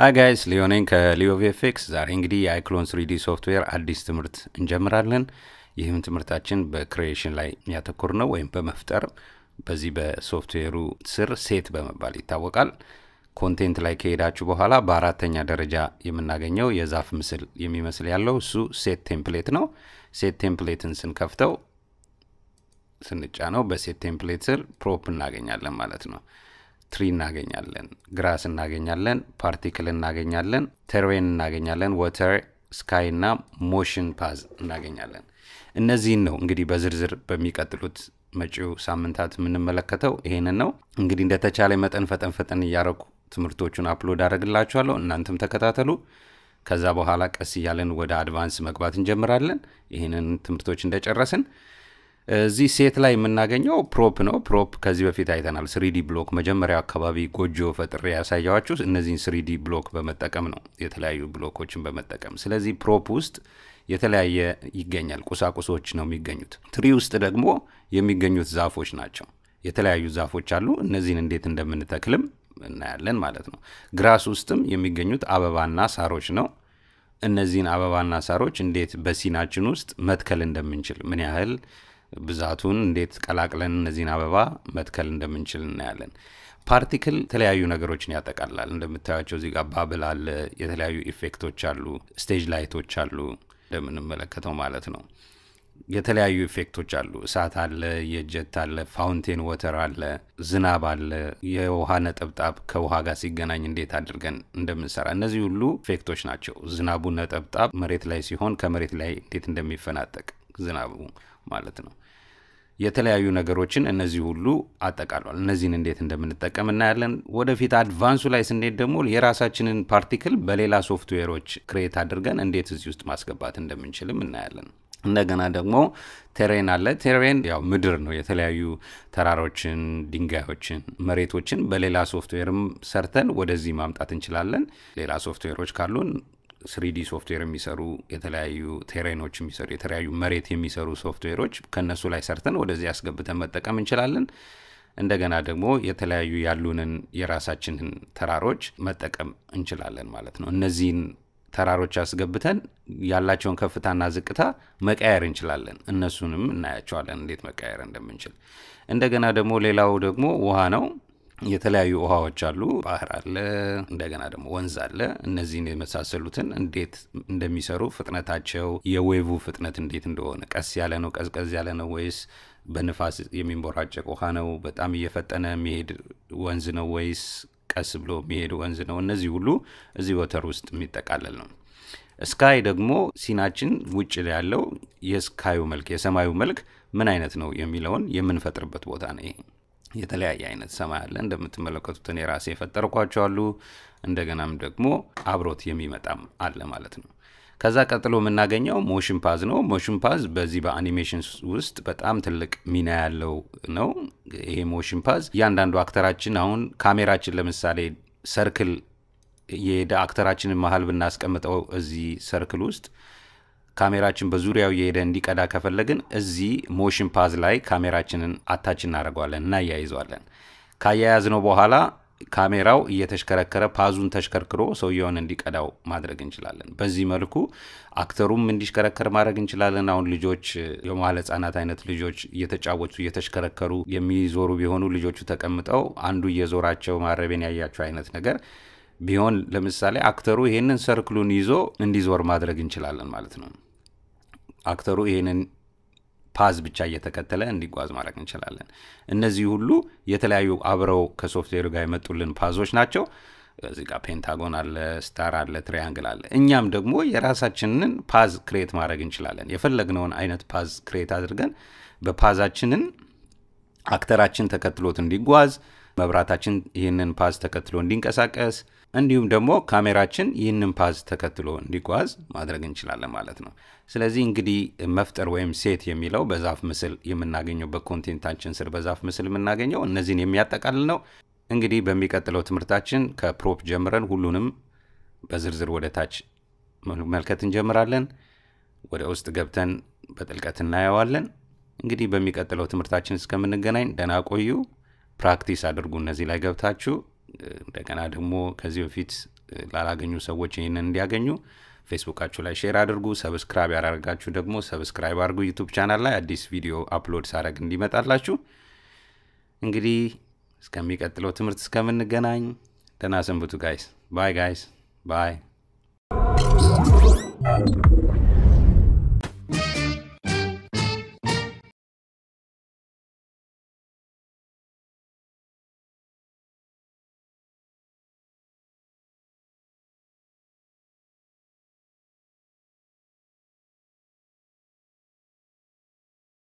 ሀይ ጋይስ ሊዮኔን ከሊዮ ቪኤፍክስ ዛሬ እንግዲህ የአይክሎን ስሪዲ ሶፍትዌር አዲስ ትምህርት እንጀምራለን። ይህም ትምህርታችን በክሪኤሽን ላይ የሚያተኩር ነው ወይም በመፍጠር በዚህ በሶፍትዌሩ ስር ሴት በመባል ይታወቃል። ኮንቴንት ላይ ከሄዳችሁ በኋላ በአራተኛ ደረጃ የምናገኘው የዛፍ ምስል የሚመስል ያለው እሱ ሴት ቴምፕሌት ነው። ሴት ቴምፕሌትን ስንከፍተው ስንጫነው በሴት ቴምፕሌት ስር ፕሮፕ እናገኛለን ማለት ነው። ትሪ እናገኛለን፣ ግራስ እናገኛለን፣ ፓርቲክል እናገኛለን፣ ተርዌን እናገኛለን፣ ወተር፣ ስካይ እና ሞሽን ፓዝ እናገኛለን። እነዚህን ነው እንግዲህ በዝርዝር በሚቀጥሉት መጪው ሳምንታት የምንመለከተው ይሄንን ነው። እንግዲህ እንደተቻለ መጠን ፈጠን ፈጠን እያረኩ ትምህርቶቹን አፕሎድ አደረግላችኋለሁ። እናንተም ተከታተሉ። ከዛ በኋላ ቀስ እያለን ወደ አድቫንስ መግባት እንጀምራለን። ይህንን ትምህርቶች እንደጨረስን እዚህ ሴት ላይ የምናገኘው ፕሮፕ ነው። ፕሮፕ ከዚህ በፊት አይተናል። ስሪዲ ብሎክ መጀመሪያ አካባቢ ጎጆ ፈጥሬ ያሳያችሁ እነዚህን ስሪዲ ብሎክ በመጠቀም ነው፣ የተለያዩ ብሎኮችን በመጠቀም ስለዚህ ፕሮፕ ውስጥ የተለያየ ይገኛል። ቁሳቁሶች ነው የሚገኙት። ትሪ ውስጥ ደግሞ የሚገኙት ዛፎች ናቸው። የተለያዩ ዛፎች አሉ። እነዚህን እንዴት እንደምንተክልም እናያለን ማለት ነው። ግራስ ውስጥም የሚገኙት አበባና ሳሮች ነው። እነዚህን አበባና ሳሮች እንዴት በሲናችን ውስጥ መትከል እንደምንችል ምን ያህል ብዛቱን እንዴት ቀላቅለን እነዚህን አበባ መትከል እንደምንችል እናያለን። ፓርቲክል የተለያዩ ነገሮችን ያጠቃልላል። እንደምታያቸው እዚህ ጋር ባብል አለ፣ የተለያዩ ኢፌክቶች አሉ፣ ስቴጅ ላይቶች አሉ፣ እንደምንመለከተው ማለት ነው። የተለያዩ ኢፌክቶች አሉ። እሳት አለ፣ የጀት አለ፣ ፋውንቴን ወተር አለ፣ ዝናብ አለ፣ የውሃ ነጠብጣብ ከውሃ ጋር ሲገናኝ እንዴት አድርገን እንደምንሰራ እነዚህ ሁሉ ኢፌክቶች ናቸው። ዝናቡ ነጠብጣብ መሬት ላይ ሲሆን ከመሬት ላይ እንዴት እንደሚፈናጠቅ ዝናቡ ማለት ነው። የተለያዩ ነገሮችን እነዚህ ሁሉ አጠቃሏል። እነዚህን እንዴት እንደምንጠቀም እናያለን። ወደፊት አድቫንሱ ላይ ስንሄድ ደግሞ የራሳችንን ፓርቲክል በሌላ ሶፍትዌሮች ክሬት አድርገን እንዴት እዚህ ውስጥ ማስገባት እንደምንችልም እናያለን። እንደገና ደግሞ ቴሬን አለ። ቴሬን ያው ምድር ነው። የተለያዩ ተራሮችን፣ ድንጋዮችን፣ መሬቶችን በሌላ ሶፍትዌርም ሰርተን ወደዚህ ማምጣት እንችላለን። ሌላ ሶፍትዌሮች ካሉን ስሪዲ ሶፍትዌር የሚሰሩ የተለያዩ ቴሬኖች የሚሰሩ የተለያዩ መሬት የሚሰሩ ሶፍትዌሮች ከእነሱ ላይ ሰርተን ወደዚህ አስገብተን መጠቀም እንችላለን። እንደገና ደግሞ የተለያዩ ያሉንን የራሳችንን ተራሮች መጠቀም እንችላለን ማለት ነው። እነዚህን ተራሮች አስገብተን ያላቸውን ከፍታና ዝቅታ መቀየር እንችላለን። እነሱንም እናያቸዋለን እንዴት መቀየር እንደምንችል። እንደገና ደግሞ ሌላው ደግሞ ውሃ ነው። የተለያዩ ውሃዎች አሉ። ባህር አለ፣ እንደገና ደግሞ ወንዝ አለ። እነዚህን የመሳሰሉትን እንዴት እንደሚሰሩ ፍጥነታቸው፣ የዌቡ ፍጥነት እንዴት እንደሆነ ቀስ ያለ ነው፣ ቀዝቀዝ ያለ ነው ወይስ በንፋስ የሚንቦራጨቅ ውሃ ነው? በጣም እየፈጠነ የሚሄድ ወንዝ ነው ወይስ ቀስ ብሎ የሚሄድ ወንዝ ነው? እነዚህ ሁሉ እዚህ ወተር ውስጥ የሚጠቃለል ነው። ስካይ ደግሞ ሲናችን ውጭ ያለው የስካዩ መልክ የሰማዩ መልክ ምን አይነት ነው የሚለውን የምንፈጥርበት ቦታ ነው ይሄ የተለያየ አይነት ሰማይ አለ። እንደምትመለከቱትን የራሴ ራሴ የፈጠርኳቸው አሉ። እንደገናም ደግሞ አብሮት የሚመጣም አለ ማለት ነው። ከዛ ቀጥሎ የምናገኘው ሞሽን ፓዝ ነው። ሞሽን ፓዝ በዚህ በአኒሜሽን ውስጥ በጣም ትልቅ ሚና ያለው ነው። ይሄ ሞሽን ፓዝ እያንዳንዱ አክተራችን አሁን ካሜራችን ለምሳሌ ሰርክል የሄደ አክተራችንን መሀል ብናስቀምጠው እዚህ ሰርክል ውስጥ ካሜራችን በዙሪያው እየሄደ እንዲቀዳ ከፈለግን እዚህ ሞሽን ፓዝ ላይ ካሜራችንን አታች እናደርገዋለን፣ እናያይዘዋለን። ካያያዝነው በኋላ ካሜራው እየተሽከረከረ ፓዙን ተሽከርክሮ ሰውየውን እንዲቀዳው ማድረግ እንችላለን። በዚህ መልኩ አክተሩም እንዲሽከረከር ማድረግ እንችላለን። አሁን ልጆች የመዋለ ህጻናት አይነት ልጆች እየተጫወቱ እየተሽከረከሩ የሚዞሩ ቢሆኑ ልጆቹ ተቀምጠው አንዱ እየዞራቸው ማረቤን ያያቸው አይነት ነገር ቢሆን ለምሳሌ አክተሩ ይሄንን ሰርክሉን ይዞ እንዲዞር ማድረግ እንችላለን ማለት ነው። አክተሩ ይህንን ፓዝ ብቻ እየተከተለ እንዲጓዝ ማድረግ እንችላለን። እነዚህ ሁሉ የተለያዩ አብረው ከሶፍትዌሩ ጋር የመጡልን ፓዞች ናቸው። እዚህ ጋር ፔንታጎን አለ፣ ስታር አለ፣ ትሪያንግል አለ። እኛም ደግሞ የራሳችንን ፓዝ ክሬት ማድረግ እንችላለን። የፈለግነውን አይነት ፓዝ ክሬት አድርገን በፓዛችንን አክተራችን ተከትሎት እንዲጓዝ መብራታችን ይህንን ፓዝ ተከትሎ እንዲንቀሳቀስ እንዲሁም ደግሞ ካሜራችን ይህንን ፓዝ ተከትሎ እንዲጓዝ ማድረግ እንችላለን ማለት ነው። ስለዚህ እንግዲህ መፍጠር ወይም ሴት የሚለው በዛፍ ምስል የምናገኘው በኮንቴንታችን ስር በዛፍ ምስል የምናገኘው እነዚህን የሚያጠቃልል ነው። እንግዲህ በሚቀጥለው ትምህርታችን ከፕሮፕ ጀምረን ሁሉንም በዝርዝር ወደ ታች መልከት እንጀምራለን። ወደ ውስጥ ገብተን በጥልቀት እናየዋለን። እንግዲህ በሚቀጥለው ትምህርታችን እስከምንገናኝ ደህና ቆዩ። ፕራክቲስ አድርጉ። እነዚህ ላይ ገብታችሁ እንደገና ደግሞ ከዚህ በፊት ላላገኙ ሰዎች ይህንን እንዲያገኙ ፌስቡካችሁ ላይ ሼር አድርጉ። ሰብስክራይብ ያላደርጋችሁ ደግሞ ሰብስክራይብ አድርጉ። ዩቱብ ቻናል ላይ አዲስ ቪዲዮ አፕሎድ ሳረግ እንዲመጣላችሁ። እንግዲህ እስከሚቀጥለው ትምህርት እስከምንገናኝ ደህና ሰንብቱ ጋይስ። ባይ ጋይስ ባይ።